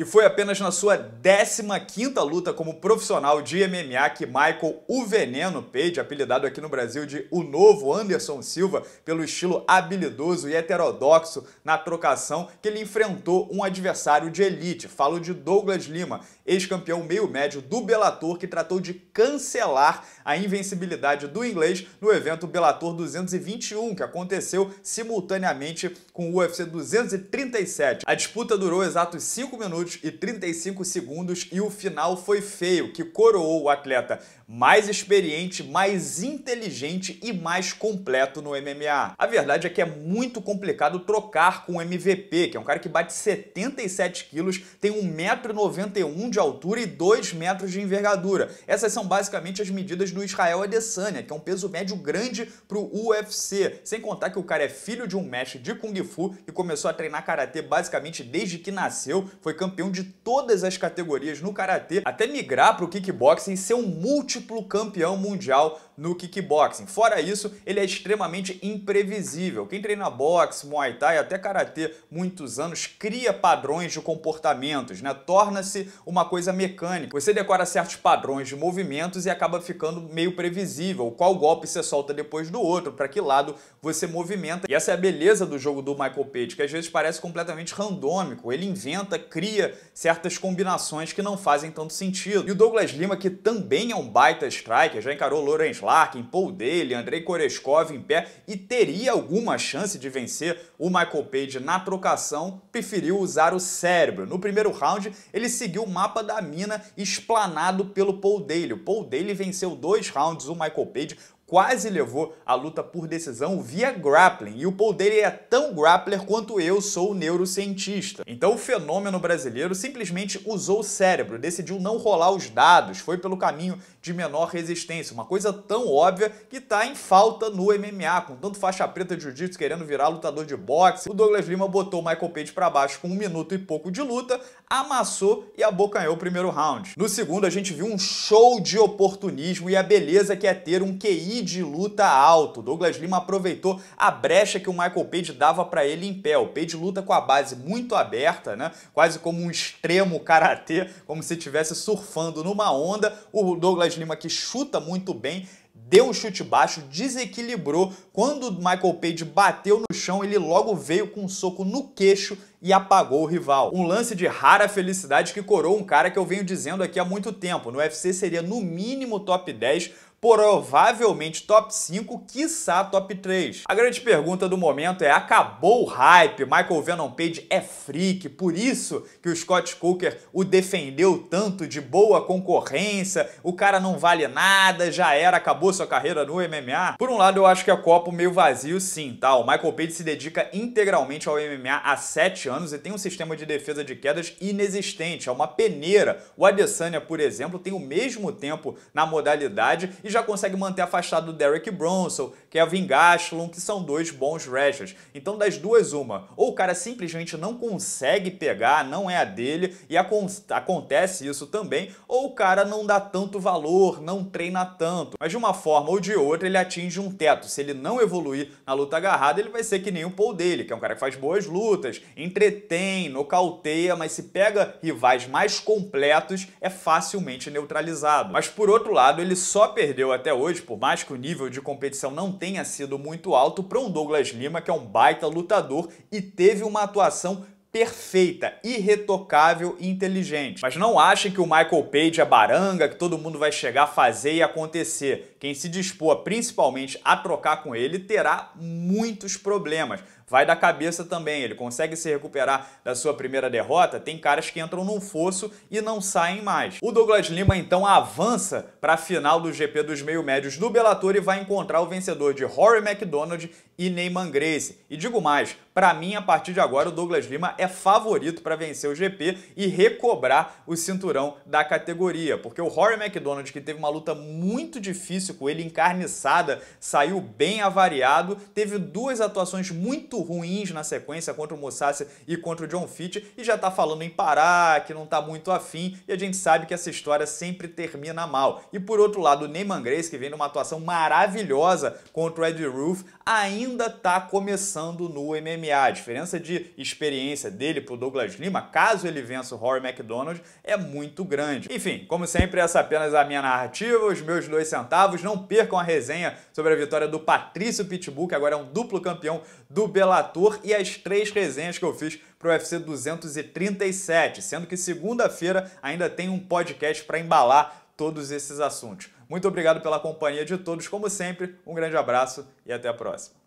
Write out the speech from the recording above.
E foi apenas na sua 15ª luta como profissional de MMA que Michael O Veneno Page, apelidado aqui no Brasil de O Novo Anderson Silva, pelo estilo habilidoso e heterodoxo na trocação, que ele enfrentou um adversário de elite. Falo de Douglas Lima, ex-campeão meio-médio do Bellator, que tratou de cancelar a invencibilidade do inglês no evento Bellator 221, que aconteceu simultaneamente com o UFC 237. A disputa durou exatos 5 minutos minutos e 35 segundos e o final foi feio, que coroou o atleta mais experiente, mais inteligente e mais completo no MMA. A verdade é que é muito complicado trocar com o MVP, que é um cara que bate 77 quilos, tem 1,91m de altura e 2 metros de envergadura. Essas são basicamente as medidas do Israel Adesanya, que é um peso médio grande pro UFC, sem contar que o cara é filho de um mestre de Kung Fu e começou a treinar Karatê basicamente desde que nasceu, foi campeão campeão de todas as categorias no karatê, até migrar para o kickboxing e ser um múltiplo campeão mundial no kickboxing. Fora isso, ele é extremamente imprevisível. Quem treina boxe, muay thai, até karatê muitos anos, cria padrões de comportamentos, né? Torna-se uma coisa mecânica. Você decora certos padrões de movimentos e acaba ficando meio previsível. Qual golpe você solta depois do outro, para que lado você movimenta. E essa é a beleza do jogo do Michael Page, que às vezes parece completamente randômico. Ele inventa, cria certas combinações que não fazem tanto sentido. E o Douglas Lima, que também é um baita striker, já encarou o Lawrence Larkin, Paul Daly, Andrei Koreshkov em pé e teria alguma chance de vencer o Michael Page na trocação, preferiu usar o cérebro. No primeiro round, ele seguiu o mapa da mina explanado pelo Paul Daly. O Paul Daly venceu dois rounds, o Michael Page quase levou a luta por decisão via grappling, e o Paul Daly é tão grappler quanto eu sou neurocientista. Então o fenômeno brasileiro simplesmente usou o cérebro, decidiu não rolar os dados, foi pelo caminho de menor resistência, uma coisa tão óbvia que está em falta no MMA, com tanto faixa preta de jiu-jitsu querendo virar lutador de boxe, o Douglas Lima botou o Michael Page para baixo com um minuto e pouco de luta, amassou e abocanhou o primeiro round. No segundo a gente viu um show de oportunismo e a beleza que é ter um QI de luta alto. Douglas Lima aproveitou a brecha que o Michael Page dava para ele em pé. O Page luta com a base muito aberta, né? quase como um extremo karatê, como se estivesse surfando numa onda. O Douglas Lima que chuta muito bem, deu um chute baixo, desequilibrou. Quando o Michael Page bateu no chão, ele logo veio com um soco no queixo e apagou o rival. Um lance de rara felicidade que corou um cara que eu venho dizendo aqui há muito tempo. No UFC seria no mínimo top 10, provavelmente top 5, quiçá top 3. A grande pergunta do momento é: acabou o hype? Michael Venom Page é freak, por isso que o Scott Cooker o defendeu tanto de boa concorrência, o cara não vale nada, já era, acabou sua carreira no MMA. Por um lado, eu acho que é copo meio vazio, sim, tá? O Michael Page se dedica integralmente ao MMA há 7 anos e tem um sistema de defesa de quedas inexistente, é uma peneira. O Adesanya, por exemplo, tem o mesmo tempo na modalidade e já consegue manter afastado o Derek Bronson, Kevin Gastelum, que são dois bons rashers. Então das duas, uma. Ou o cara simplesmente não consegue pegar, não é a dele, e acon acontece isso também, ou o cara não dá tanto valor, não treina tanto. Mas de uma forma ou de outra, ele atinge um teto. Se ele não evoluir na luta agarrada, ele vai ser que nem o Paul dele, que é um cara que faz boas lutas, entretém, nocauteia, mas se pega rivais mais completos, é facilmente neutralizado. Mas por outro lado, ele só perdeu perdeu até hoje, por mais que o nível de competição não tenha sido muito alto, para um Douglas Lima, que é um baita lutador e teve uma atuação perfeita, irretocável e inteligente. Mas não achem que o Michael Page é baranga, que todo mundo vai chegar a fazer e acontecer. Quem se dispor principalmente a trocar com ele terá muitos problemas vai da cabeça também. Ele consegue se recuperar da sua primeira derrota. Tem caras que entram num fosso e não saem mais. O Douglas Lima então avança para a final do GP dos meio médios do Bellator e vai encontrar o vencedor de Rory McDonald e Neyman Grace. E digo mais, para mim a partir de agora o Douglas Lima é favorito para vencer o GP e recobrar o cinturão da categoria, porque o Rory McDonald que teve uma luta muito difícil com ele encarniçada, saiu bem avariado, teve duas atuações muito ruins na sequência contra o Mussassi e contra o John Fitch e já está falando em parar, que não está muito afim e a gente sabe que essa história sempre termina mal. E por outro lado, o Neyman Grace, que vem numa atuação maravilhosa contra o Eddie Roof, ainda está começando no MMA. A diferença de experiência dele para o Douglas Lima, caso ele vença o Rory McDonald, é muito grande. Enfim, como sempre, essa é apenas a minha narrativa, os meus dois centavos. Não percam a resenha sobre a vitória do Patrício Pitbull, que agora é um duplo campeão do Belarus relator e as três resenhas que eu fiz para o UFC 237, sendo que segunda-feira ainda tem um podcast para embalar todos esses assuntos. Muito obrigado pela companhia de todos, como sempre, um grande abraço e até a próxima.